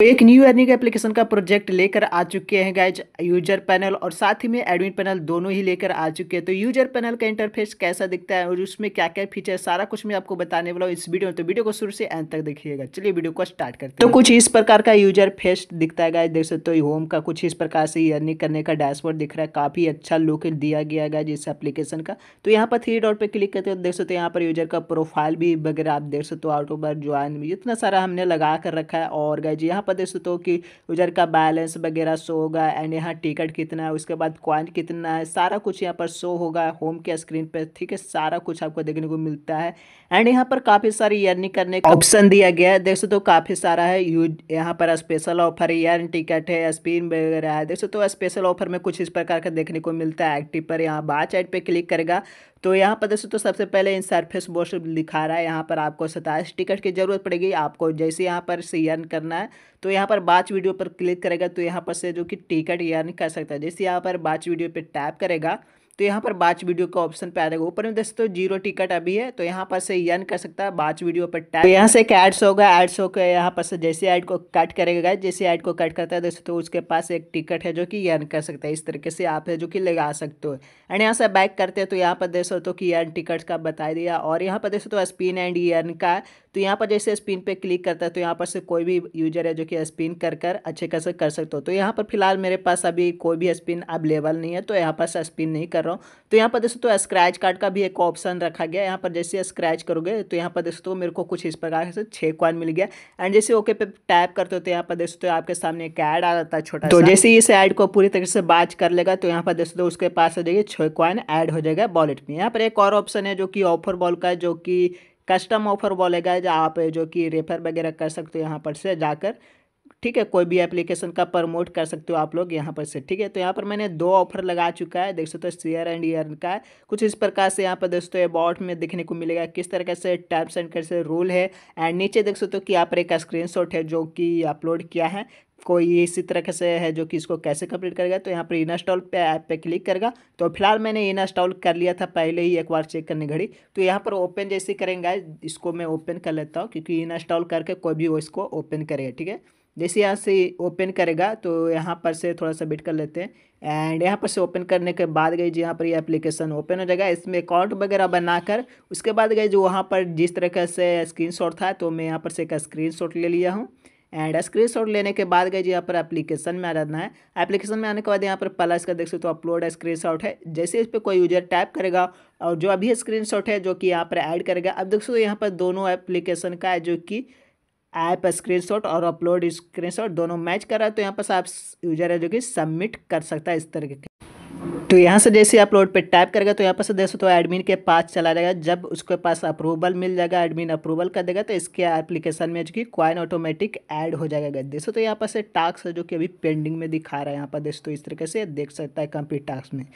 तो एक new earning application का प्रोजेक्ट लेकर आ चुके हैं गाइज यूजर पैनल और साथ ही में एडमिन पैनल दोनों ही लेकर आ चुके हैं तो यूजर पैनल का इंटरफेस कैसा दिखता है और उसमें क्या क्या फीचर सारा कुछ मैं आपको बताने वाला हूँ इस वीडियो में तो वीडियो को शुरू से एंड तक देखिएगा चलिए वीडियो को स्टार्ट करते हैं तो कुछ इस प्रकार का यूजर फेस दिखता है गाइज देख सकते हो होम का कुछ इस प्रकार से अर्निंग करने का डैशबोर्ड दिख रहा है काफ़ी अच्छा लुक दिया गया गाइज इस एप्लीकेशन का तो यहाँ पर थ्री डॉट पर क्लिक करते हो देख सकते हो यहाँ पर यूजर का प्रोफाइल भी वगैरह आप देख सकते हो आउट ऑफ ज्वाइन इतना सारा हमने लगा कर रखा है और गाइज यहाँ पर देख सकते हो कि यूजर का बैलेंस वगैरह शो होगा एंड यहाँ टिकट कितना है उसके बाद क्वाइंट कितना है सारा कुछ यहाँ पर शो होगा होम के स्क्रीन पर ठीक है सारा कुछ आपको देखने को मिलता है एंड यहाँ पर काफ़ी सारी अर्निंग करने का ऑप्शन दिया गया है देख सकते हो काफ़ी सारा है यूज यहाँ पर स्पेशल ऑफर ईयर टिकट है स्पिन वगैरह है देख सकते हो स्पेशल ऑफर में कुछ इस प्रकार का देखने को मिलता है एक्टिव पर यहाँ बाहर साइड पर क्लिक करेगा तो यहाँ पर दोस्तों तो सबसे पहले इन सरफेस बोर्ड लिखा रहा है यहाँ पर आपको सताईस टिकट की ज़रूरत पड़ेगी आपको जैसे यहाँ पर से यर्न करना है तो यहाँ पर बाच वीडियो पर क्लिक करेगा तो यहाँ पर से जो कि टिकट यर्न कर सकता है जैसे यहाँ पर बाच वीडियो पर टैप करेगा तो यहाँ पर बाच वीडियो का ऑप्शन पे आ जाएगा ऊपर में देख सकते हो जीरो टिकट अभी है तो यहाँ पर से यन कर सकता है बाच वीडियो पर टैप तो यहाँ से एक एड्स होगा एड्स होकर यहाँ पर से जैसे एड को कट करेगा जैसे एड को कट करता है देख सकते हो तो उसके पास एक टिकट है जो कि यन कर सकता है इस तरीके से आप है जो कि लगा सकते हो एंड यहाँ से बैक करते हैं तो यहाँ पर देख सकते हो तो कि यन टिकट का बता दिया और यहाँ पर देख सकते हो स्पिन एंड यन का तो यहाँ पर जैसे स्पिन पे क्लिक करता है तो यहाँ पर से कोई भी यूजर है जो कि स्पिन कर कर अच्छे कर कर सकते हो तो यहाँ पर फिलहाल मेरे पास अभी कोई भी स्पिन अवेलेबल नहीं है तो यहाँ पर स्पिन नहीं कर रहा हूँ तो यहाँ पर दोस्तों तो स्क्रैच कार्ड का भी एक ऑप्शन रखा गया यहाँ पर जैसे स्क्रैच करोगे तो यहाँ पर दोस्तों मेरे को कुछ इस प्रकार से छः कॉइन मिल गया एंड जैसे ओके पे टैप करते हो तो यहाँ पर दोस्तों आपके सामने एक ऐड आ जाता है छोटा तो जैसे इस ऐड को पूरी तरीके से बात कर लेगा तो यहाँ पर दोस्तों उसके पास हो जाएगी छः कॉइन ऐड हो जाएगा वॉलेट में यहाँ पर एक और ऑप्शन है जो कि ऑफर बॉल का जो कि कस्टम ऑफर बोलेगा आप जो कि रेफर वगैरह कर सकते हो यहाँ पर से जाकर ठीक है कोई भी एप्लीकेशन का प्रमोट कर सकते हो आप लोग यहाँ पर से ठीक है तो यहाँ पर मैंने दो ऑफर लगा चुका है देख सकते हो शेयर एंड ईयर का है कुछ इस प्रकार से यहाँ पर दोस्तों अबाउट में देखने को मिलेगा किस तरह से टर्म्स एंड कैसे रूल है एंड नीचे देख सकते हो कि यहाँ पर एक स्क्रीनशॉट है जो कि अपलोड किया है कोई इसी तरह से है जो कि इसको कैसे कंप्लीट करेगा तो यहाँ पर इंस्टॉल पे ऐप पे क्लिक करेगा तो फिलहाल मैंने इंस्टॉल कर लिया था पहले ही एक बार चेक करने घड़ी तो यहाँ पर ओपन जैसे करेंगे इसको मैं ओपन कर लेता हूँ क्योंकि इंस्टॉल करके कोई भी इसको ओपन करेगा ठीक है जैसे यहाँ से ओपन करेगा तो यहाँ पर से थोड़ा सा बिट कर लेते हैं एंड यहाँ पर से ओपन करने के बाद गई जी यहाँ पर ये यह एप्लीकेशन ओपन हो जाएगा इसमें अकाउंट वगैरह बनाकर उसके बाद गई जो वहाँ पर जिस तरह से स्क्रीनशॉट था तो मैं यहाँ पर से एक स्क्रीनशॉट ले लिया हूँ एंड स्क्रीन शॉट लेने के बाद गए जी यहाँ पर एप्लीकेशन में आ जाना है एप्लीकेशन में आने के बाद यहाँ पर पहला इसका देख सकते हो तो अपलोड शॉट है जैसे इस पर कोई यूजर टाइप करेगा और जो अभी स्क्रीन शॉट है जो कि यहाँ पर ऐड करेगा अब देख सकते हो यहाँ पर दोनों एप्लीकेशन का है जो कि ऐप शॉट और अपलोड शॉट दोनों मैच कर रहा है तो यहाँ पर आप यूजर है जो कि सबमिट कर सकता है इस तरीके तो यहाँ से जैसे आप लोड पे टाइप करेगा तो यहाँ पर से देख सकते हो एडमिन के पास चला जाएगा जब उसके पास अप्रूवल मिल जाएगा एडमिन अप्रूवल कर देगा तो इसके एप्लीकेशन में जो कि क्वाइन ऑटोमेटिक ऐड हो जाएगा देख सकते हो तो यहाँ पर से टास्क जो कि अभी पेंडिंग में दिखा रहा है यहाँ पर देख सकते तो इस तरीके से देख सकता है कंप्लीट टास्क में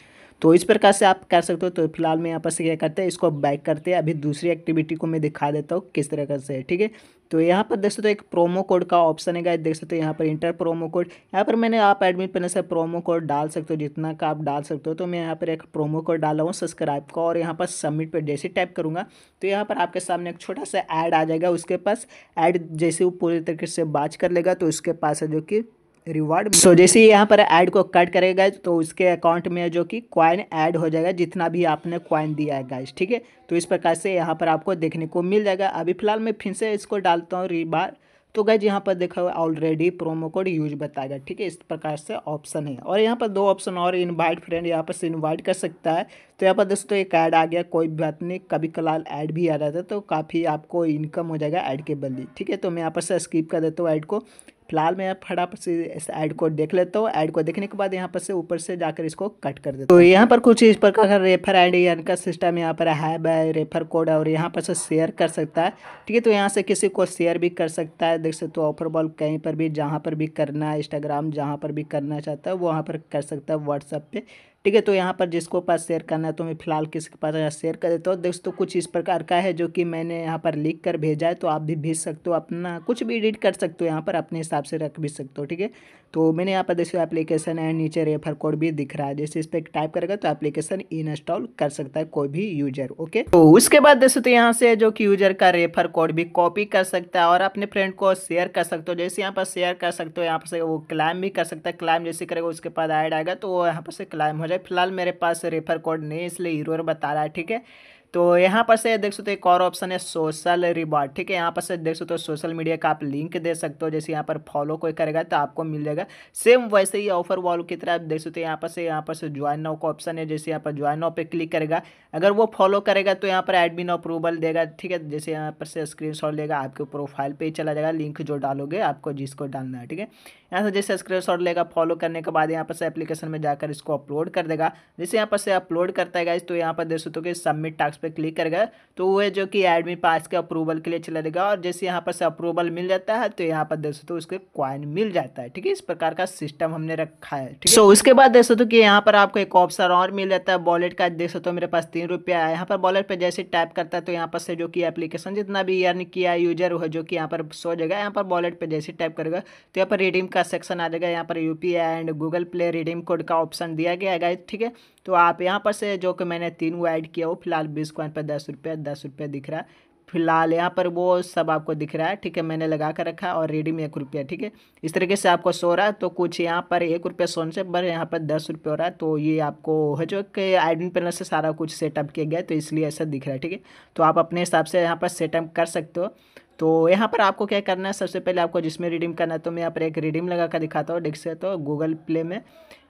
तो इस प्रकार से आप कर सकते हो तो फिलहाल मैं यहाँ पर से क्या करते हैं इसको बैक करते हैं अभी दूसरी एक्टिविटी को मैं दिखा देता हूँ किस तरह से ठीक है तो यहाँ पर देख सकते हो तो एक प्रोमो कोड का ऑप्शन है देख सकते हो तो यहाँ पर इंटर प्रोमो कोड यहाँ पर मैंने आप एडमिट पेने से प्रोमो कोड डाल सकते हो जितना का आप डाल सकते हो तो मैं यहाँ पर एक प्रोमो कोड डाला हूँ सब्सक्राइब का और यहाँ पर सबमिट पर जैसे टाइप करूँगा तो यहाँ पर आपके सामने एक छोटा सा ऐड आ जाएगा उसके पास ऐड जैसे वो पूरी तरीके से बाज कर लेगा तो उसके पास है जो कि रिवार्ड सो so, जैसे ही यहाँ पर ऐड को कट करेगा तो उसके अकाउंट में जो कि कॉइन ऐड हो जाएगा जितना भी आपने क्वाइन दिया है गाइज ठीक है तो इस प्रकार से यहाँ पर आपको देखने को मिल जाएगा अभी फिलहाल मैं फिर से इसको डालता हूँ रिबार तो गैज यहाँ पर देखा हुआ ऑलरेडी प्रोमो कोड यूज बताएगा ठीक है इस प्रकार से ऑप्शन है और यहाँ पर दो ऑप्शन और इन्वाइट फ्रेंड यहाँ पर इन्वाइट कर सकता है तो यहाँ पर दोस्तों एक ऐड आ गया कोई बात नहीं कभी कलाल ऐड भी आ जाता है तो काफ़ी आपको इनकम हो जाएगा ऐड के बदली ठीक है तो मैं यहाँ पर से स्किप कर देता हूँ ऐड को फिलहाल मैं फटाफट से इस ऐड को देख लेता हूँ ऐड को देखने के बाद यहाँ पर से ऊपर से जाकर इसको कट कर देता तो यहाँ पर कुछ इस प्रकार का रेफर एंड यानी का सिस्टम यहाँ पर है बाय रेफर कोड और यहाँ पर से शेयर कर सकता है ठीक है तो यहाँ से किसी को शेयर भी कर सकता है देख सकते हो ऑफर बॉल कहीं पर भी जहाँ पर भी करना है इंस्टाग्राम जहाँ पर भी करना चाहता है वहाँ पर कर सकता है व्हाट्सअप पर ठीक है तो यहाँ पर जिसको पास शेयर करना है तो मैं फिलहाल किसी के पास शेयर कर देता हूँ दोस्तों कुछ इस प्रकार का है जो कि मैंने यहाँ पर लिख कर भेजा है तो आप भी भेज सकते हो अपना कुछ भी एडिट कर सकते हो यहाँ पर अपने हिसाब से रख भी सकते हो ठीक है तो मैंने यहाँ पर देखो एप्लीकेशन है नीचे रेफर कोड भी दिख रहा है जैसे इस पर टाइप करेगा तो एप्लीकेशन इंस्टॉल कर सकता है कोई भी यूजर ओके तो उसके बाद दोस्तों तो यहाँ से जो कि यूजर का रेफर कोड भी कॉपी कर सकता है और अपने फ्रेंड को शेयर कर सकते हो जैसे यहाँ पर शेयर कर सकते हो यहाँ पर से वो क्लाइम भी कर सकता है क्लाइम जैसे करेगा उसके बाद ऐड आएगा तो वो यहाँ पर से क्लाइम हो रहा है फिलहाल मेरे पास रेफर कोड नहीं है इसलिए हीरोर बता रहा है ठीक है तो यहाँ पर से देख सकते हो एक और ऑप्शन है सोशल रिवॉर्ड ठीक है यहाँ पर से देख सकते हो सोशल मीडिया का आप लिंक दे सकते हो जैसे यहाँ पर फॉलो कोई करेगा तो आपको मिल जाएगा सेम वैसे ही ऑफर वॉल की तरह आप देख सकते हो यहाँ पर से यहाँ पर से ज्वाइन नाउ का ऑप्शन है जैसे यहाँ पर ज्वाइन नाउ पर क्लिक करेगा अगर वो फॉलो करेगा तो यहाँ पर एडमिन अप्रूवल देगा ठीक है जैसे यहाँ पर से स्क्रीन लेगा आपके प्रोफाइल पर ही चला जाएगा लिंक जो डालोगे आपको जिसको डालना है ठीक है यहाँ से जैसे स्क्रीन लेगा फॉलो करने के बाद यहाँ पर से एप्लीकेशन में जाकर इसको अपलोड कर देगा जैसे यहाँ पर से अपलोड करता है तो यहाँ पर देख सकते हो कि सबमिट टास्क पर क्लिक करेगा तो वह जो कि एडमिन पास के अप्रूवल के लिए चला देगा और जैसे यहाँ पर से अप्रूवल मिल जाता है तो यहाँ पर देख सकते हो उसके क्वाइन मिल जाता है ठीक है इस प्रकार का सिस्टम हमने रखा है ठीक है सो उसके बाद देख सकते हो कि यहाँ पर आपको एक ऑप्शन और मिल जाता है वॉलेट का देख सकते हो मेरे पास तीन रुपया है यहाँ पर वॉलेट पर जैसे टाइप करता है तो यहाँ पर से जो कि एप्लीकेशन जितना भी अर्न किया यूजर हो जो कि यहाँ पर सो जाएगा यहाँ पर वॉलेट पर जैसे टाइप करेगा तो यहाँ पर रिडीम का सेक्शन आ जाएगा यहाँ पर you and Google Play redeem code का ऑप्शन दिया गया है ठीक है तो आप यहाँ पर से जो कि मैंने तीन वो ऐड किया वो फिलहाल बीस कॉइन पर दस रुपये दस रुपये दिख रहा है फिलहाल यहाँ पर वो सब आपको दिख रहा है ठीक है मैंने लगा कर रखा और रेडी में एक रुपया ठीक है इस तरीके से आपको सो रहा है तो कुछ यहाँ पर एक रुपया सोने से पर यहाँ पर दस रुपये हो रहा है तो ये आपको है जो कि आइडन पेनल से सारा कुछ सेटअप किया गया तो इसलिए ऐसा दिख रहा है ठीक है तो आप अपने हिसाब से यहाँ पर सेटअप कर सकते हो तो यहाँ पर आपको क्या करना है सबसे पहले आपको जिसमें रिडीम करना है तो मैं यहाँ पर एक रिडीम लगा कर दिखाता हूँ डिस्क से तो गूगल प्ले में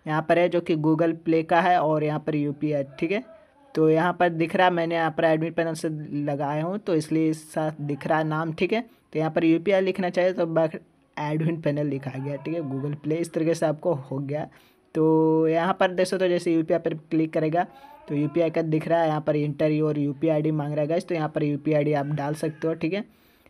यहाँ पर है जो कि गूगल प्ले का है और यहाँ पर यू है ठीक है तो यहाँ पर दिख रहा है मैंने यहाँ पर एडमिट पैनल से लगाया हूँ तो इसलिए साथ दिख रहा है नाम ठीक है तो यहाँ पर यू लिखना चाहिए तो बट एडमिन पैनल लिखा गया ठीक है गूगल प्ले इस तरीके से आपको हो गया तो यहाँ पर देखो तो जैसे यू पर क्लिक करेगा तो यू का दिख रहा है यहाँ पर इंटर और यू पी मांग रहा है तो यहाँ पर यू पी आप डाल सकते हो ठीक है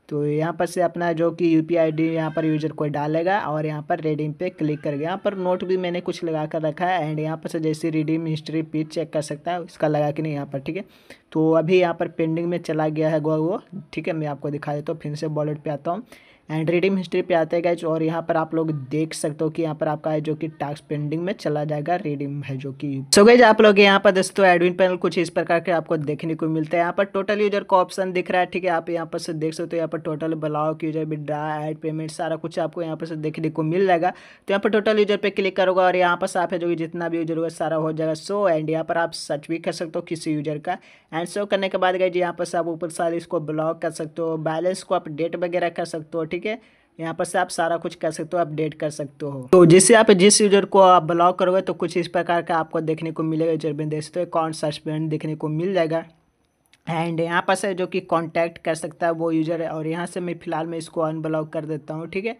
तो यहाँ पर से अपना जो कि यू पी आई डी यहाँ पर यूजर कोई डालेगा और यहाँ पर रिडीम पे क्लिक करेगा यहाँ पर नोट भी मैंने कुछ लगा कर रखा है एंड यहाँ पर से जैसे रिडीम हिस्ट्री पीज चेक कर सकता है उसका लगा कि नहीं यहाँ पर ठीक है तो अभी यहाँ पर पेंडिंग में चला गया है गो वो ठीक है मैं आपको दिखा देता हूँ फिर से वॉलेट पर आता हूँ एंड रिडीम हिस्ट्री पे आते गए और यहाँ पर आप लोग देख सकते हो कि यहाँ पर आपका है जो कि टास्क पेंडिंग में चला जाएगा रिडीम है जो कि सो गैज आप लोग यहाँ पर दोस्तों एडमिन पैनल कुछ इस प्रकार के आपको देखने को मिलता है यहाँ पर टोटल यूजर का ऑप्शन दिख रहा है ठीक है आप यहाँ पर से देख सकते हो यहाँ पर total block user withdrawed payment सारा कुछ आपको यहाँ पर से देखने को मिल जाएगा तो यहाँ पर टोटल यूजर पर क्लिक करोगे और यहाँ पर आप है जो कि जितना भी यूजर होगा सारा हो जाएगा सो एंड यहाँ पर आप सर्च भी कर सकते हो किसी यूजर का एंड सो करने के बाद गए यहाँ पर आप ऊपर सारे इसको ब्लॉक कर सकते हो बैलेंस को आप डेट वगैरह कर सकते हो ठीक ठीक है यहाँ पर से आप सारा कुछ कर सकते हो अपडेट कर सकते हो तो जैसे आप जिस यूजर को आप ब्लॉक करोगे तो कुछ इस प्रकार का आपको देखने को मिलेगा यूजर बिन देख सकते हो अकाउंट सस्पेंड देखने को मिल जाएगा एंड यहाँ पर से जो कि कांटेक्ट कर सकता है वो यूजर है और यहाँ से मैं फिलहाल मैं इसको अनब्लॉक कर देता हूँ ठीक है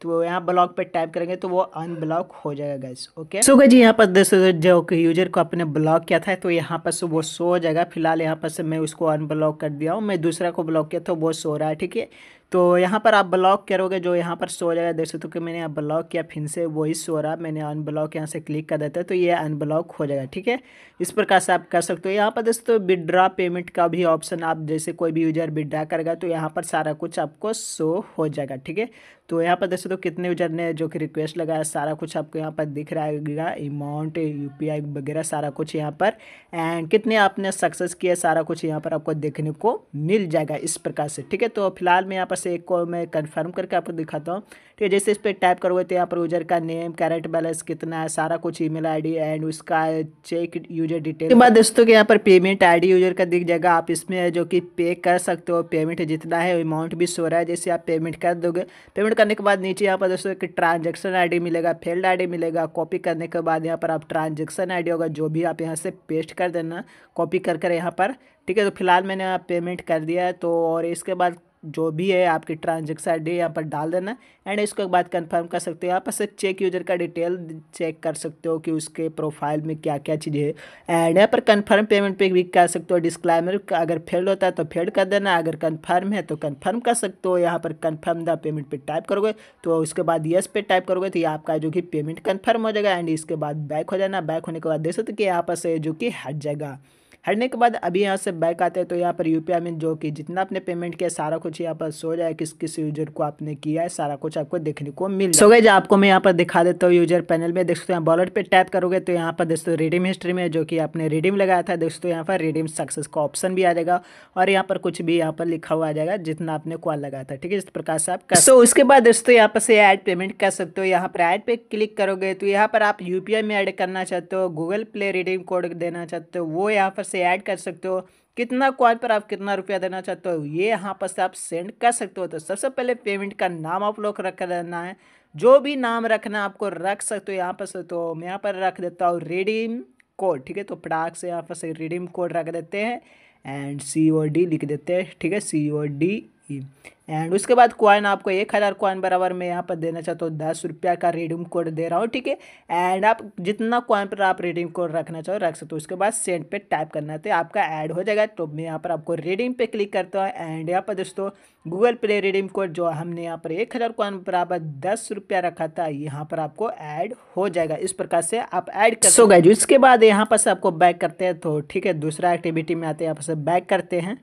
तो यहाँ ब्लॉक पर टाइप करेंगे तो वो अनब्लॉक हो जाएगा गैस ओके सो गई जी यहाँ पर दोस्तों जो यूजर को आपने ब्लॉक किया था तो यहाँ पर से वो सो हो जाएगा फिलहाल यहाँ पर से मैं उसको अनब्लॉक कर दिया हूँ मैं दूसरा को ब्लॉक किया था तो वो सो रहा है ठीक है तो यहाँ पर आप ब्लॉक करोगे जो यहाँ पर सो जाएगा देख सकते हो कि मैंने यहाँ ब्लॉक किया फिर से वही सो रहा मैंने अनब्लॉक यहाँ से क्लिक कर देता है तो ये अनब्लॉक हो जाएगा ठीक है इस प्रकार से आप कर सकते हो यहाँ पर दोस्तों विड्रा पेमेंट का भी ऑप्शन आप जैसे कोई भी यूजर विड्रा करेगा तो यहाँ पर सारा कुछ आपको शो हो जाएगा ठीक है तो यहाँ पर देख सकते हो कितने यूजर ने जो कि रिक्वेस्ट लगाया सारा कुछ आपको यहाँ पर दिख रहेगा अमाउंट यू वगैरह सारा कुछ यहाँ पर एंड कितने आपने सक्सेस किया सारा कुछ यहाँ पर आपको देखने को मिल जाएगा इस प्रकार से ठीक है तो फिलहाल मैं यहाँ पर बस एक को मैं कन्फर्म करके आपको दिखाता हूँ ठीक है जैसे इस पर टाइप करोगे तो यहाँ पर यूजर का नेम कैरेट बैलेंस कितना है सारा कुछ ईमेल आईडी एंड उसका चेक यूजर डिटेल के बाद दोस्तों के यहाँ पर पेमेंट आईडी यूजर का दिख जाएगा आप इसमें जो कि पे कर सकते हो पेमेंट जितना है अमाउंट भी सो रहा है जैसे आप पेमेंट कर दोगे पेमेंट करने के बाद नीचे यहाँ पर दोस्तों एक ट्रांजेक्शन आई मिलेगा फेल्ड आई मिलेगा कॉपी करने के बाद यहाँ पर आप ट्रांजेक्शन आई होगा जो भी आप यहाँ से पेस्ट कर देना कॉपी कर कर यहाँ पर ठीक है तो फिलहाल मैंने पेमेंट कर दिया है तो और इसके बाद जो भी है आपकी ट्रांजेक्शन आई डी यहाँ पर डाल देना एंड इसके बाद कंफर्म कर सकते हो यहाँ पर से चेक यूजर का डिटेल चेक कर सकते हो कि उसके प्रोफाइल में क्या क्या चीज़ें है एंड यहाँ पर कंफर्म पेमेंट पे भी कर सकते हो डिस्क्लाइमर अगर फेल होता है तो फेल कर देना अगर कंफर्म है तो कंफर्म कर सकते हो यहाँ पर confirm the payment pay type करोगे तो उसके बाद येस पे टाइप करोगे तो ये आपका जो कि पेमेंट कन्फर्म हो जाएगा एंड इसके बाद बैक हो जाना बैक होने के बाद देख सकते हो कि यहाँ पर से जो कि हट जाएगा हटने के बाद अभी यहाँ से बैक आते हैं तो यहाँ पर यू में जो कि जितना आपने पेमेंट किया सारा कुछ यहाँ पर सो जाए किस किस यूजर को आपने किया है सारा कुछ आपको देखने को मिल सो गए आपको मैं यहाँ पर दिखा देता हूँ यूजर पैनल में देख सकते हैं वॉलेट पर टैप करोगे तो यहाँ पर दोस्तों रिडीम हिस्ट्री में जो कि आपने रिडीम लगाया था दोस्तों यहाँ पर रिडीम सक्सेस का ऑप्शन भी आ जाएगा और यहाँ पर कुछ भी यहाँ पर लिखा हुआ आ जाएगा जितना आपने कॉल लगाया था ठीक है इस प्रकार से आप कर सो उसके बाद दोस्तों यहाँ पर से ऐड पेमेंट कर सकते हो यहाँ पर ऐड पे क्लिक करोगे तो यहाँ पर आप यू में ऐड करना चाहते हो गूगल प्ले रिडीम कोड देना चाहते हो वो यहाँ पर से ऐड कर सकते हो कितना कॉल पर आप कितना रुपया देना चाहते हो ये यहाँ पर से आप सेंड कर सकते हो तो सबसे पहले पेमेंट का नाम आप लोग रख देना है जो भी नाम रखना आपको रख सकते हो यहाँ पर से तो मैं यहाँ पर रख देता हूँ रिडीम कोड ठीक है तो पटाख से यहाँ पर से रिडीम कोड रख देते हैं एंड सी ओ डी लिख देते हैं ठीक है सी ओ डी ही एंड उसके बाद कॉइन आपको एक हज़ार कॉइन बराबर मैं यहाँ पर देना चाहता हूँ दस रुपया का रिडीम कोड दे रहा हूँ ठीक है एंड आप जितना कॉइन पर आप रिडीम कोड रखना चाहो रख सकते हो उसके बाद सेंड पे टाइप करना था तो आपका ऐड हो जाएगा तो मैं यहाँ पर आपको रिडीम पे क्लिक करता हूँ एंड यहाँ पर दोस्तों गूगल पे रिडीम कोड जो हमने यहाँ पर एक हज़ार कॉइन बराबर दस रुपया रखा था यहाँ पर आपको ऐड हो जाएगा इस प्रकार से आप ऐड कर सो गए उसके बाद यहाँ पर से आपको बैक करते हैं तो ठीक है दूसरा एक्टिविटी में आते हैं यहाँ पर से बैक करते हैं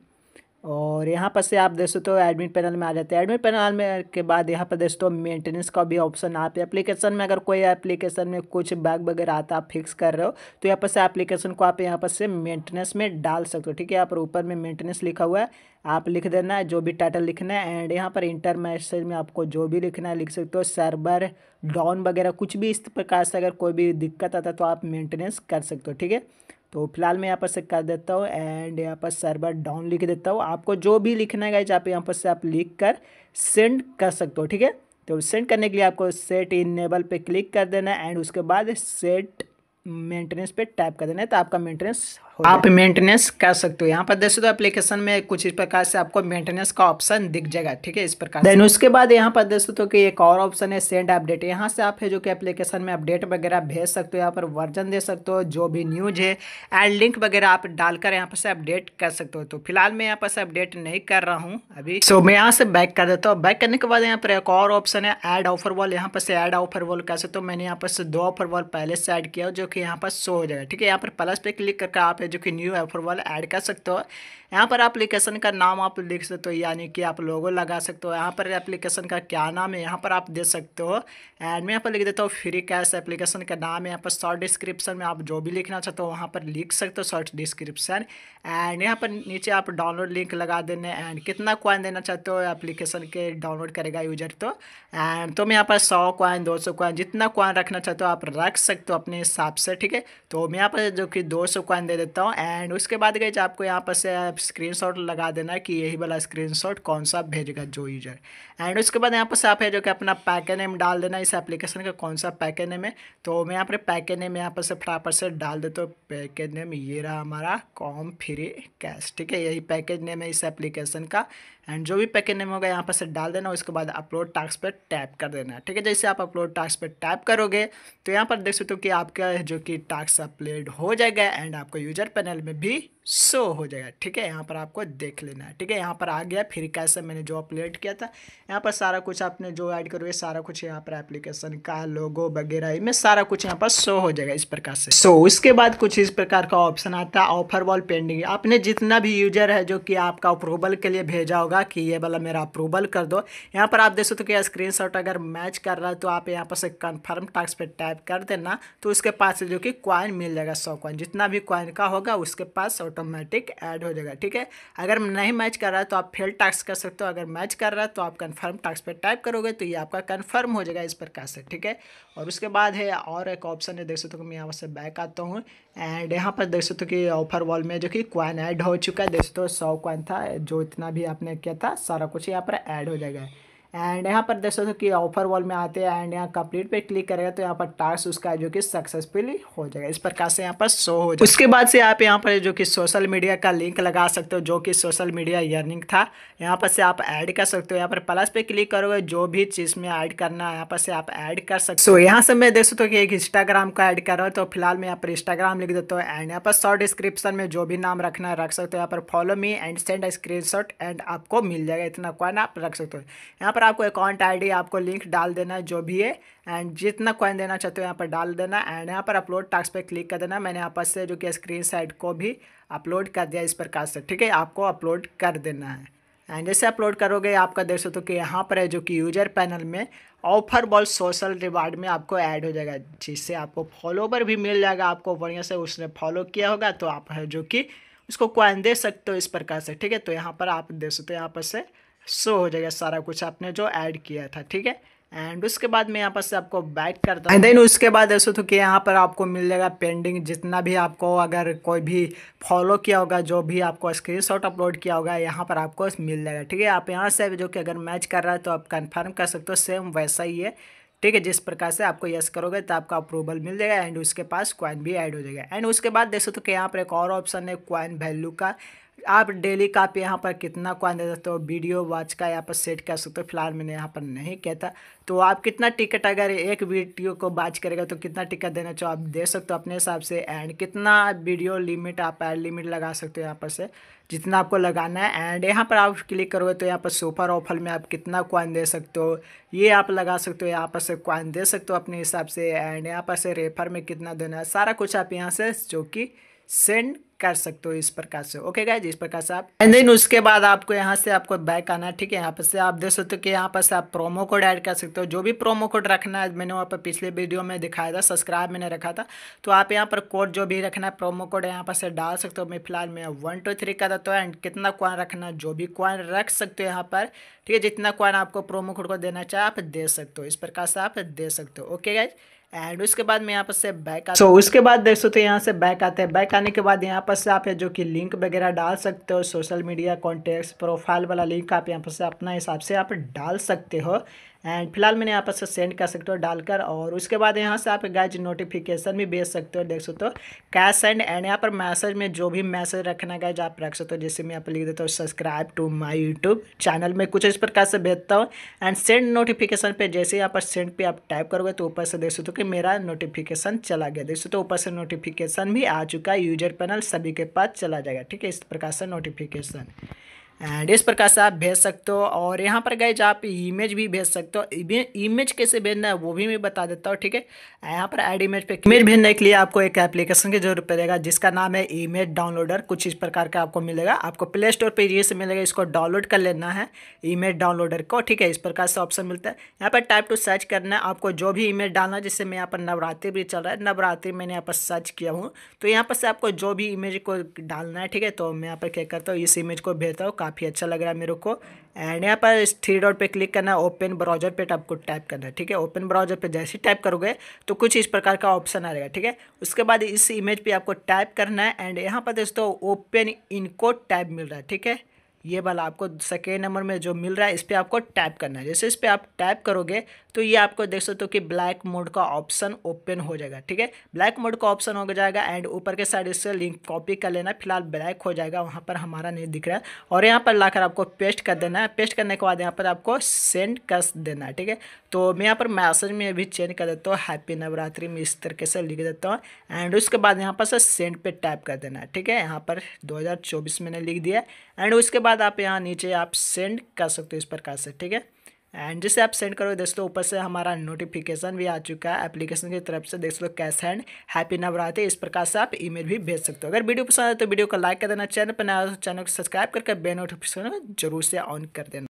और यहाँ पर से आप देख सकते हो एडमिट पैनल में आ जाते हैं एडमिट पैनल में के बाद यहाँ पर देखो सकते हो मेंटेनेंस का भी ऑप्शन आप एप्लीकेशन में अगर कोई एप्लीकेशन में कुछ बैग वगैरह आता आप फिक्स कर रहे हो तो यहाँ पर से एप्लीकेशन को आप यहाँ पर से मेंटेनेंस में डाल सकते हो ठीक है यहाँ पर ऊपर में मेंटेनेंस लिखा हुआ है आप लिख देना है जो भी टाइटल लिखना है एंड यहाँ पर इंटर मैसेज में आपको जो भी लिखना है लिख सकते हो सर्वर डाउन वगैरह कुछ भी इस प्रकार से अगर कोई भी दिक्कत आता है तो आप मेंटेनेंस कर सकते हो ठीक है तो फिलहाल मैं यहाँ पर से कर देता हूँ एंड यहाँ पर सर्वर डाउन लिख देता हूँ आपको जो भी लिखना है जहाँ पर यहाँ पर से आप लिख कर सेंड कर सकते हो ठीक है तो सेंड करने के लिए आपको सेट इनेबल पे क्लिक कर देना है एंड उसके बाद सेट मेंटेनेंस पे टैप कर देना है तो आपका मेंटेनेंस आप मेंटेनेंस कर सकते हो यहाँ पर देख तो एप्लीकेशन में कुछ इस प्रकार से आपको मेंटेनेंस का ऑप्शन दिख जाएगा ठीक है इस प्रकार देन उसके बाद यहाँ पर देख हो कि एक और ऑप्शन है सेंड अपडेट यहाँ से आप है जो कि एप्लीकेशन में अपडेट वगैरह भेज सकते हो यहाँ पर वर्जन दे सकते हो जो भी न्यूज है एंड लिंक वगैरह आप डालकर यहाँ पर से अपडेट कर सकते हो तो फिलहाल मैं यहाँ पर से अपडेट नहीं कर रहा हूँ अभी सो मैं यहाँ से बैक कर देता हूँ बैक करने के बाद यहाँ पर एक और ऑप्शन है एड ऑफर वॉल यहाँ पर से एड ऑफर वॉल कर सकते हो मैंने यहाँ पर दो ऑफर वॉल पहले से एड किया जो कि यहाँ पर शो हो जाएगा ठीक है यहाँ पर प्लस पे क्लिक करके आप है जो कि न्यू है वाला ऐड कर सकते हो यहाँ पर एप्लीकेशन का नाम आप लिख सकते हो यानी कि आप लोगो लगा सकते हो यहाँ पर एप्लीकेशन का क्या नाम है यहाँ पर आप दे सकते हो एंड मैं यहाँ पर लिख देता हूँ फ्री कैश एप्लीकेशन का नाम है यहाँ पर शॉर्ट डिस्क्रिप्शन में आप जो भी लिखना चाहते हो वहाँ पर लिख सकते हो शॉर्ट डिस्क्रिप्शन एंड यहाँ पर नीचे आप डाउनलोड लिंक लगा देने एंड कितना क्वाइन देना चाहते हो एप्लीकेशन के डाउनलोड करेगा यूजर तो एंड तो मैं यहाँ पर सौ क्वाइन दो सौ कॉइन जितना क्वाइन रखना चाहते हो आप रख सकते हो अपने हिसाब से ठीक है तो मैं यहाँ पर जो कि दो सौ क्वाइन दे देता देता हूँ एंड उसके बाद गए आपको यहाँ पर से स्क्रीन लगा देना कि यही वाला स्क्रीन कौन सा भेजेगा जो यूजर एंड उसके बाद यहाँ पर से आप है जो कि अपना पैके नेम डाल देना इस एप्लीकेशन का कौन सा पैके नेम है तो मैं यहाँ पर पैके नेम यहाँ पर से फटाफट से डाल देता हूँ पैकेज नेम ये रहा हमारा कॉम फ्री कैश ठीक है यही पैकेज नेम है इस एप्लीकेशन का एंड जो भी पैकेट नेम होगा यहाँ पर से डाल देना उसके बाद अपलोड टास्क पर टैप कर देना ठीक है जैसे आप अपलोड टास्क पर टैप करोगे तो यहाँ पर देख सकते हो कि आपका जो कि टास्क अपलोड हो जाएगा एंड आपको यूजर पैनल में भी सो हो जाएगा ठीक है यहाँ पर आपको देख लेना है ठीक है यहाँ पर आ गया फिर कैसे मैंने जो अपलेट किया था यहाँ पर सारा कुछ आपने जो ऐड करोगे सारा कुछ यहाँ पर एप्लीकेशन का लोगो वगैरह इनमें सारा कुछ यहाँ पर शो हो जाएगा इस प्रकार से सो so, उसके बाद कुछ इस प्रकार का ऑप्शन आता है ऑफर वॉल पेंडिंग आपने जितना भी यूजर है जो कि आपका अप्रूवल के लिए भेजा होगा कि ये वाला मेरा अप्रूवल कर दो यहाँ पर आप देख सकते हो कि स्क्रीन अगर मैच कर रहा है तो आप यहाँ पर से कन्फर्म टास्क पर टाइप कर देना तो उसके पास जो कि क्वाइन मिल जाएगा सौ क्वाइन जितना भी क्वाइन का होगा उसके पास ऑटोमेटिक ऐड हो जाएगा ठीक है अगर नहीं मैच कर रहा है तो आप फेल टास्क कर सकते हो अगर मैच कर रहा है तो आप कन्फर्म टास्क पर टाइप करोगे तो ये आपका कन्फर्म हो जाएगा इस प्रकार से ठीक है और उसके बाद है और एक ऑप्शन है देख सकते हो कि मैं यहाँ से बैक आता हूँ एंड यहाँ पर देख सकते हो कि ऑफर वॉल में जो कि क्वाइन ऐड हो चुका है देख सकते हो सौ क्वाइन था जो इतना भी आपने किया था सारा कुछ यहाँ पर ऐड हो जाएगा एंड यहाँ पर देख सकते हो कि ऑफर वॉल में आते हैं एंड यहाँ कंप्लीट पे क्लिक करेगा तो यहाँ पर टास्क उसका जो कि सक्सेसफुली हो जाएगा इस प्रकार से यहाँ पर शो हो जाएगा उसके बाद से आप यहाँ पर जो कि सोशल मीडिया का लिंक लगा सकते हो जो कि सोशल मीडिया यर्निंग था यहाँ पर से आप ऐड कर सकते हो यहाँ पर प्लस पे क्लिक करोगे जो भी चीज़ में ऐड करना है यहाँ पर से आप ऐड कर सकते हो so, यहाँ से मैं देख सकते हो कि एक इंस्टाग्राम का ऐड कर रहा हूँ तो फिलहाल मैं यहाँ पर इंस्टाग्राम लिख देता हूँ एंड यहाँ पर शॉर्ट डिस्क्रिप्शन में जो भी नाम रखना है रख सकते हो यहाँ पर follow me and send screen and आपको मिल जाएगा इतना क्वान आप रख सकते हो यहाँ पर आपको अकाउंट आईडी आपको लिंक डाल देना है जो भी है एंड जितना कॉइन देना चाहते हो यहाँ पर डाल देना एंड यहाँ पर अपलोड टास्क पे क्लिक कर देना मैंने यहाँ पर से जो कि स्क्रीन साइड को भी अपलोड कर दिया इस प्रकार से ठीक है आपको अपलोड कर देना है एंड जैसे अपलोड करोगे आपका देख सकते हो तो कि यहाँ पर है जो कि यूजर पैनल में ऑफर बॉल सोशल रिवार्ड में आपको ऐड हो जाएगा जिससे आपको फॉलोवर भी मिल जाएगा आपको बढ़िया से उसने फॉलो किया होगा तो आप है जो कि उसको क्वाइन दे सकते हो इस प्रकार से ठीक है तो यहाँ पर आप दे सकते हो यहाँ पर से शो हो जाएगा सारा कुछ आपने जो ऐड किया था ठीक है एंड उसके बाद मैं यहाँ पर से आपको बैक करता हूँ देन उसके बाद ऐसे तो कि यहाँ पर आपको मिल जाएगा पेंडिंग जितना भी आपको अगर कोई भी फॉलो किया होगा जो भी आपको स्क्रीनशॉट अपलोड किया होगा यहाँ पर आपको मिल जाएगा ठीक है आप यहाँ से जो कि अगर मैच कर रहा है तो आप कन्फर्म कर सकते हो सेम वैसा ही है ठीक है जिस प्रकार से आपको यस करोगे तो आपका अप्रूवल मिल जाएगा एंड उसके पास क्वाइन भी ऐड हो जाएगा एंड उसके बाद देखो तो कि यहाँ पर एक और ऑप्शन है क्वाइन वैल्यू का आप डेली का आप यहाँ पर कितना कॉइन दे सकते हो वीडियो वॉच का यहाँ पर सेट कर सकते हो फिलहाल मैंने यहाँ पर नहीं कहता तो आप कितना टिकट अगर एक वीडियो को वॉच करेगा तो कितना टिकट देना चाहो आप दे सकते हो अपने हिसाब से एंड कितना वीडियो लिमिट आप एड लिमिट लगा सकते हो यहाँ पर से जितना आपको लगाना है एंड यहाँ पर आप क्लिक करोगे तो यहाँ पर सुपर ऑफर में आप कितना कॉइन दे सकते हो ये आप लगा सकते हो यहाँ पर से कॉइन दे सकते हो अपने हिसाब से एंड यहाँ पर से रेफर में कितना देना है सारा कुछ आप यहाँ से जो कि सेंड कर सकते हो इस प्रकार से ओके गाइज इस प्रकार से आप एंड देन उसके बाद आपको यहाँ से आपको बैक आना ठीक है यहाँ पर से आप देख सकते हो कि यहाँ पर से आप प्रोमो कोड ऐड कर सकते हो जो भी प्रोमो कोड रखना है मैंने वहाँ पर पिछले वीडियो में दिखाया था सब्सक्राइब मैंने रखा था तो आप यहाँ पर कोड जो भी रखना है प्रोमो कोड यहाँ पर से डाल सकते हो मैं फिलहाल मैं वन टू थ्री का देता हूँ एंड कितना क्वाइन रखना जो भी क्वाइन रख सकते हो यहाँ पर ठीक है जितना क्वाइन आपको प्रोमो कोड को देना चाहे आप दे सकते हो इस प्रकार से आप दे सकते हो ओके गाइज एंड उसके बाद मैं यहाँ पर से बैक सो so, उसके बाद देख सकते हो यहाँ से बैक आते हैं बैक आने के बाद यहाँ पर से आप जो कि लिंक वगैरह डाल सकते हो सोशल मीडिया कॉन्टेक्ट प्रोफाइल वाला लिंक आप यहाँ पर से अपना हिसाब से आप डाल सकते हो एंड फिलहाल मैंने यहाँ पर से सेंड कर सकते हो डालकर और उसके बाद यहाँ से आप गाइज नोटिफिकेशन भी भेज सकते हो देख सकते हो कैश सेंड एंड यहाँ पर मैसेज में जो भी मैसेज रखना गाइज आप रख सकते हो जैसे मैं यहाँ पर लिख देता हूँ subscribe to my YouTube channel में कुछ इस प्रकार से भेजता हूँ एंड सेंड नोटिफिकेशन पर जैसे यहाँ पर सेंड पर आप टाइप करोगे तो ऊपर से देख सकते हो कि मेरा नोटिफिकेशन चला गया देख सकते हो ऊपर से नोटिफिकेशन भी आ चुका है यूजर पैनल सभी के पास चला जाएगा ठीक है इस प्रकार से नोटिफिकेशन इस प्रकार से आप भेज सकते हो और यहाँ पर गए आप इमेज भी भेज सकते हो इमेज कैसे भेजना है वो भी मैं बता देता हूँ ठीक है यहाँ पर ऐड इमेज पे इमेज भेजने के लिए आपको एक एप्लीकेशन की जरूरत पड़ेगा जिसका नाम है इमेज डाउनलोडर कुछ इस प्रकार का आपको मिलेगा आपको प्ले स्टोर पर ये से मिलेगा इसको डाउनलोड कर लेना है इमेज डाउनलोडर को ठीक है इस प्रकार से ऑप्शन मिलता है यहाँ पर टाइप टू सर्च करना है आपको जो भी इमेज डालना है जिससे मैं यहाँ पर नवरात्रि भी चल रहा है नवरात्रि मैंने यहाँ पर सर्च किया हूँ तो यहाँ पर से आपको जो भी इमेज को डालना है ठीक है तो मैं यहाँ पर क्या करता हूँ इस इमेज को भेजता हूँ काफ़ी अच्छा लग रहा है मेरे को एंड यहाँ पर इस थ्री डॉट पे क्लिक करना है ओपन ब्राउजर पे आपको टाइप करना है ठीक है ओपन ब्राउजर पे जैसे ही टाइप करोगे तो कुछ इस प्रकार का ऑप्शन आ रहेगा ठीक है उसके बाद इस इमेज पर आपको टाइप करना है एंड यहाँ पर दोस्तों ओपन इनको टाइप मिल रहा है ठीक है ये वाला आपको सेकेंड नंबर में जो मिल रहा है इस पर आपको टैप करना है जैसे इस पर आप टैप करोगे तो ये आपको देख सकते हो कि ब्लैक मोड का ऑप्शन ओपन हो जाएगा ठीक है ब्लैक मोड का ऑप्शन हो जाएगा एंड ऊपर के साइड इससे लिंक कॉपी कर लेना फिलहाल ब्लैक हो जाएगा वहाँ पर हमारा नहीं दिख रहा है और यहाँ पर लाकर आपको पेस्ट कर देना है पेस्ट करने के बाद यहाँ पर आपको सेंड कर देना है ठीक है तो मैं यहाँ पर मैसेज में भी चेंज कर देता हूँ हैप्पी नवरात्रि में इस तरीके से लिख देता हूँ एंड उसके बाद यहाँ पर सेंड पर टैप कर देना है ठीक है यहाँ पर दो मैंने लिख दिया एंड उसके बाद बाद आप यहाँ नीचे आप सेंड कर सकते हो इस प्रकार से ठीक है एंड जिसे आप सेंड करोगे दोस्तों ऊपर से हमारा नोटिफिकेशन भी आ चुका है एप्लीकेशन की तरफ से देख लो कैश हैंड हैप्पी नवरात्रि इस प्रकार से आप ईमेल भी भेज सकते हो अगर वीडियो पसंद आए तो वीडियो को लाइक कर देना चैनल पर नया चैनल तो को सब्सक्राइब करके बेल नोटिफिकेशन जरूर से ऑन कर देना